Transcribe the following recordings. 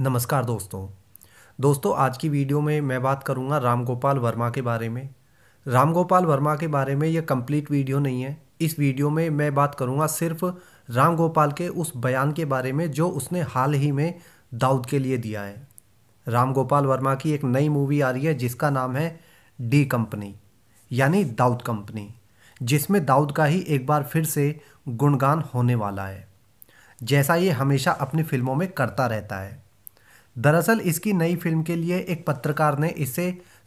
नमस्कार दोस्तों दोस्तों आज की वीडियो में मैं बात करूंगा राम गोपाल वर्मा के बारे में राम गोपाल वर्मा के बारे में यह कंप्लीट वीडियो नहीं है इस वीडियो में मैं बात करूंगा सिर्फ राम गोपाल के उस बयान के बारे में जो उसने हाल ही में दाऊद के लिए दिया है राम गोपाल वर्मा की एक नई मूवी आ रही है जिसका नाम है डी कंपनी यानी दाऊद कंपनी जिसमें दाऊद का ही एक बार फिर से गुणगान होने वाला है जैसा ये हमेशा अपनी फिल्मों में करता रहता है दरअसल इसकी नई फिल्म के लिए एक पत्रकार ने इससे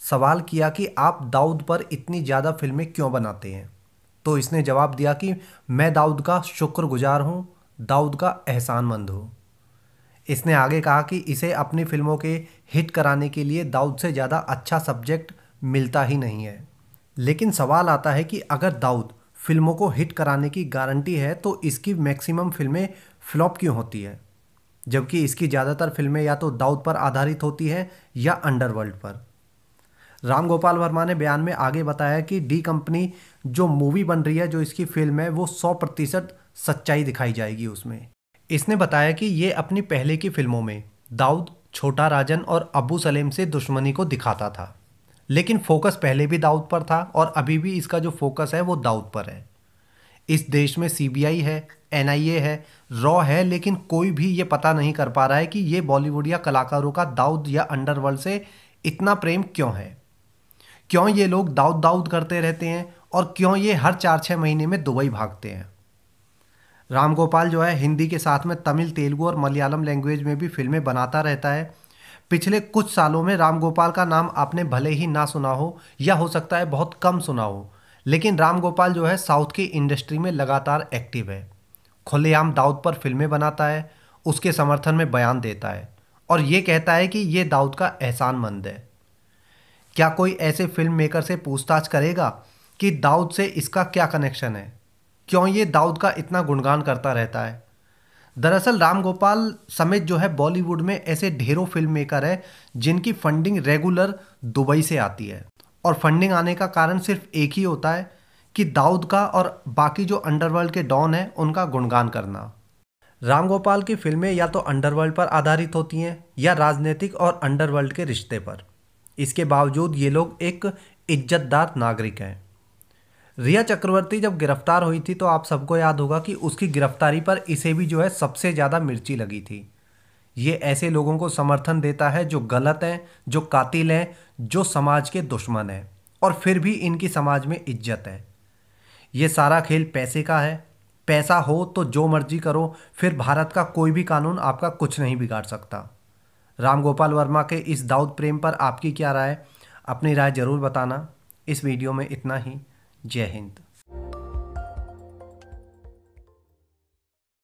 सवाल किया कि आप दाऊद पर इतनी ज़्यादा फिल्में क्यों बनाते हैं तो इसने जवाब दिया कि मैं दाऊद का शुक्रगुजार हूँ दाऊद का एहसानमंद हूँ इसने आगे कहा कि इसे अपनी फिल्मों के हिट कराने के लिए दाऊद से ज़्यादा अच्छा सब्जेक्ट मिलता ही नहीं है लेकिन सवाल आता है कि अगर दाऊद फिल्मों को हिट कराने की गारंटी है तो इसकी मैक्सिमम फिल्में फ्लॉप क्यों होती है जबकि इसकी ज़्यादातर फिल्में या तो दाऊद पर आधारित होती है या अंडरवर्ल्ड पर राम गोपाल वर्मा ने बयान में आगे बताया कि डी कंपनी जो मूवी बन रही है जो इसकी फिल्म है वो सौ प्रतिशत सच्चाई दिखाई जाएगी उसमें इसने बताया कि ये अपनी पहले की फिल्मों में दाऊद छोटा राजन और अबू सलेम से दुश्मनी को दिखाता था लेकिन फोकस पहले भी दाऊद पर था और अभी भी इसका जो फोकस है वो दाऊद पर है इस देश में सीबीआई है एनआईए है रॉ है लेकिन कोई भी ये पता नहीं कर पा रहा है कि ये बॉलीवुड या कलाकारों का दाऊद या अंडरवर्ल्ड से इतना प्रेम क्यों है क्यों ये लोग दाऊद दाऊद करते रहते हैं और क्यों ये हर चार छः महीने में दुबई भागते हैं रामगोपाल जो है हिंदी के साथ में तमिल तेलुगु और मलयालम लैंग्वेज में भी फिल्में बनाता रहता है पिछले कुछ सालों में रामगोपाल का नाम आपने भले ही ना सुना हो या हो सकता है बहुत कम सुना हो लेकिन राम गोपाल जो है साउथ की इंडस्ट्री में लगातार एक्टिव है खुलेआम दाऊद पर फिल्में बनाता है उसके समर्थन में बयान देता है और ये कहता है कि ये दाऊद का एहसान मंद है क्या कोई ऐसे फिल्म मेकर से पूछताछ करेगा कि दाऊद से इसका क्या कनेक्शन है क्यों ये दाऊद का इतना गुणगान करता रहता है दरअसल राम गोपाल समेत जो है बॉलीवुड में ऐसे ढेरों फिल्म मेकर हैं जिनकी फंडिंग रेगुलर दुबई से आती है और फंडिंग आने का कारण सिर्फ एक ही होता है कि दाऊद का और बाकी जो अंडरवर्ल्ड के डॉन हैं उनका गुणगान करना राम गोपाल की फिल्में या तो अंडरवर्ल्ड पर आधारित होती हैं या राजनीतिक और अंडरवर्ल्ड के रिश्ते पर इसके बावजूद ये लोग एक इज्जतदार नागरिक हैं रिया चक्रवर्ती जब गिरफ्तार हुई थी तो आप सबको याद होगा कि उसकी गिरफ्तारी पर इसे भी जो है सबसे ज़्यादा मिर्ची लगी थी ये ऐसे लोगों को समर्थन देता है जो गलत हैं जो कातिल हैं जो समाज के दुश्मन हैं और फिर भी इनकी समाज में इज्जत है ये सारा खेल पैसे का है पैसा हो तो जो मर्जी करो फिर भारत का कोई भी कानून आपका कुछ नहीं बिगाड़ सकता राम गोपाल वर्मा के इस दाऊद प्रेम पर आपकी क्या राय अपनी राय ज़रूर बताना इस वीडियो में इतना ही जय हिंद